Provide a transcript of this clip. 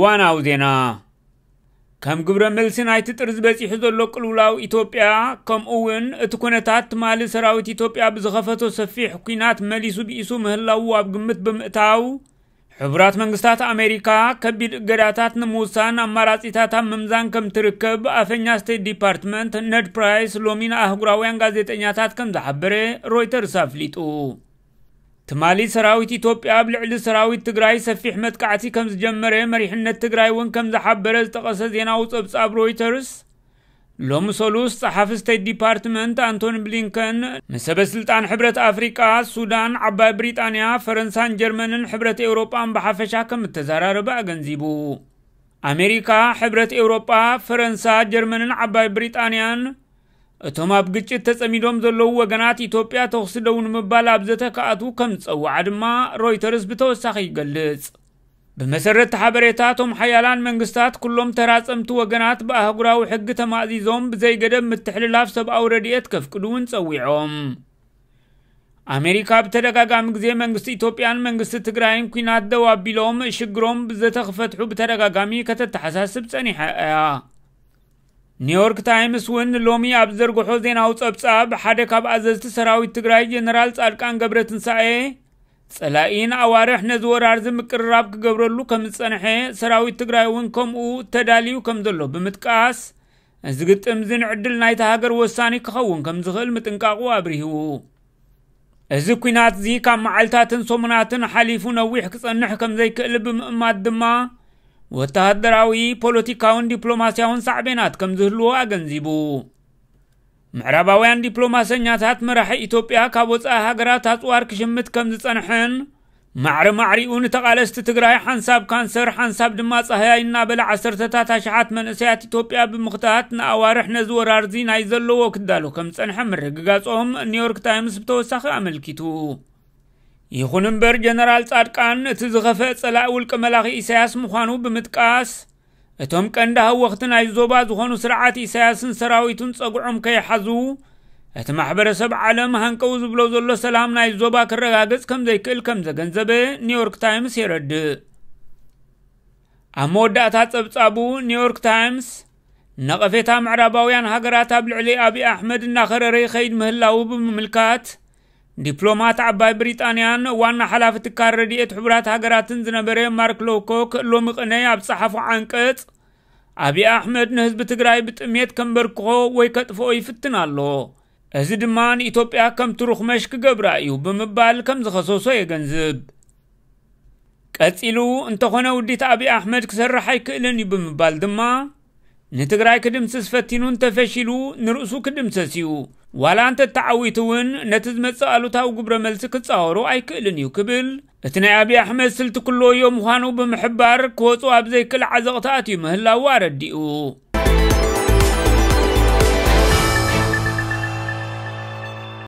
ዋናው ዜና ከም ግብረ መልሲ ናይቲ ጥር ዝበፂሑ ዘሎ ቅልውላው ኢትዮጵያ ከምኡ እውን እቲ ኩነታት ትማሊ ሰራዊት ኢትዮጵያ ብዝኸፈቶ ሰፊሕ ኩናት መሊሱ ብኢሱ ምህላው ኣብ ግምት ብምእታው ሕቡራት መንግስታት ኣሜሪካ ከቢድ እገዳታት ንምውሳን ኣማራፂታት ኣብ ምምዛን ከም ትርከብ ኣፈኛ ስቴት ዲፓርትመንት ነድ ፕራይስ ሎሚ ንኣህጉራውያን ጋዜጠኛታት ከም ዝሓበረ ሮይተርስ ኣፍሊጡ ትማሊ ሰራዊት ኢትዮጵያ ኣብ ልዕሊ ሰራዊት ትግራይ ሰፊሕ መጥቃዕቲ ከም ዝጀመረ መሪሕነት ትግራይ እውን ከም ዝሓበረ ዝጠቐሰ ዜናዊ ፀብጻብ ሮይተርስ ሎሚ ሰሉስ ፀሓፊ ስቴት ዲፓርትመንት አንቶኒ ብሊንከን ንሰበ ስልጣን ሕብረት ኣፍሪቃ ሱዳን ዓባይ ብሪጣንያ ፈረንሳን ጀርመንን ሕብረት ኤውሮጳን ብሓፈሻ ከም እተዘራረበ ኣገንዚቡ ኣሜሪካ ሕብረት ኤውሮጳ ፈረንሳ ጀርመንን ዓባይ ብሪጣንያን እቶም ኣብ ግጭት ተጸሚዶም ዘለዉ ወገናት ኢትዮጵያ ተወስደው ንምባል ኣብ ዘተከኣቱ ከም ዝጸውዓ ድማ ሮይተርስ ብተወሳኺ ይገልጽ ብመሰረት ሓበሬታ እቶም ሓያላን መንግስታት ኩሎም ተራፀምቲ ወገናት ብኣህጉራዊ ሕጊ ተማእዚዞም ብዘይገደብ ምትሕልላፍ ሰብኣዊ ረድኤት ከፍቅዱ እውን ጸዊዖም ኣሜሪካ ብተደጋጋሚ ግዜ መንግስቲ ኢትዮጵያን መንግስቲ ትግራይን ኩናት ደው ኣቢሎም ሽግሮም ብዘተኽፈትሑ ብተደጋጋሚ ከተተሓሳስብ ጸኒሐ እያ ኒውዮርክ ታይምስ እውን ሎሚ ኣብ ዘርግሖ ዜናዊ ጸብጻብ ሓደ ካብ ኣዘዝቲ ሰራዊት ትግራይ ጀነራል ጻድቃን ገብረ ትንሳኤ ጸላኢን ኣዋርሕ ነዚ ወራርዚ ምቅርራብ ክገብረሉ ከም ዝጸንሐ ሰራዊት ትግራይ እውን ከምኡ ተዳልዩ ከም ዘሎ ብምጥቃስ እዚ ግጥም ዚ ንዕድል ናይቲ ሃገር ወሳኒ ክኸውን ከም ዝኽእል ምጥንቃቑ ኣብርሂቡ እዚ ኩናት እዚ ካብ መዓልታትን ሶሙናትን ሓሊፉ ነዊሕ ክጸንሕ ከም ዘይክእል ብምእማት ድማ ወተሃደራዊ ፖለቲካውን ዲፕሎማስያውን ሳዕቤናት ከም ዝህልዎ ኣገንዚቡ ምዕራባውያን ዲፕሎማሰኛታት መራሒ ኢትዮጵያ ካብ ወፃኢ ሃገራት ኣፅዋር ክሽምት ከም ዝጸንሐን ማዕሪ ማዕሪኡ ንተቓለስቲ ትግራይ ሓንሳብ ካንሰር ሓንሳብ ድማ ፀህያይ እናበለ ዓሰርተታት ኣሽሓት መንእሰያት ኢትዮጵያ ብምኽታት ንኣዋርሕ ነዚ ወራርዚ ናይ ዘለዎ ክዳሉ ከም ዝጸንሐ ምርግጋጾም ኒውዮርክ ታይምስ ብተወሳኺ ኣመልኪቱ ይኹን እምበር ጀነራል ጻድቃን እቲ ዝኸፈ ጸላእ ውልቂ መላኺ ኢሳያስ ምዃኑ ብምጥቃስ እቶም ቀንዲ ሃወኽቲ ናይ ዞባ ዝኾኑ ስርዓት ኢሳያስን ሰራዊቱን ጸጉዖም ከይሓዙ እቲ ማሕበረሰብ ዓለም ሃንቀው ዝብሎ ዘሎ ሰላም ናይ ዞባ ክረጋገጽ ከም ዘይክእል ከም ዘገንዘበ ኒውዮርክ ታይምስ የረድእ ኣብ መወዳእታ ጸብጻቡ ኒውዮርክ ታይምስ ነቐፌታ ምዕራባውያን ሃገራት ኣብ ልዕሊ ኣብዪ ኣሕመድ እናኸረረ ኸይድ ምህላው ብምምልካት ዲፕሎማት ዓባይ ብሪጣንያን ዋና ሓላፊ ትካል ረድኤት ሕቡራት ሃገራትን ዝነበረ ማርክ ሎኮክ ሎሚ ቕነ ኣብ ፀሓፉ ዓንቀጽ ኣብዪ ኣሕመድ ንህዝቢ ትግራይ ብጥሜት ከም በርክኾ ወይ ከጥፍኦ ይፍትን ኣሎ እዚ ድማ ንኢትዮጵያ ከም ትሩኽመሽ ክገብራ እዩ ብምባል ከም ዝኸሰሶ የገንዝብ ቀጺሉ እንተኾነ ውዲት ኣብዪ ኣሕመድ ክሰርሕ ኣይክእልን እዩ ብምባል ድማ ንትግራይ ክድምስስ ፈቲኑን ተፈሺሉ ንርእሱ ክድምሰስ እዩ ዋላ እንተ ተዓዊት እውን ነቲ ዝመጽእ ኣሉታዊ ግብረ መልሲ ክጻወሩ ኣይክእልን እዩ ክብል እቲ ናይ ኣብዪ ኣሕመድ ስልቲ ክለዮ ምዃኑ ብምሕባር ክወፁ ኣብ ዘይክእል ዓዘቕታኣት እዩ ምህላዉ ኣረዲኡ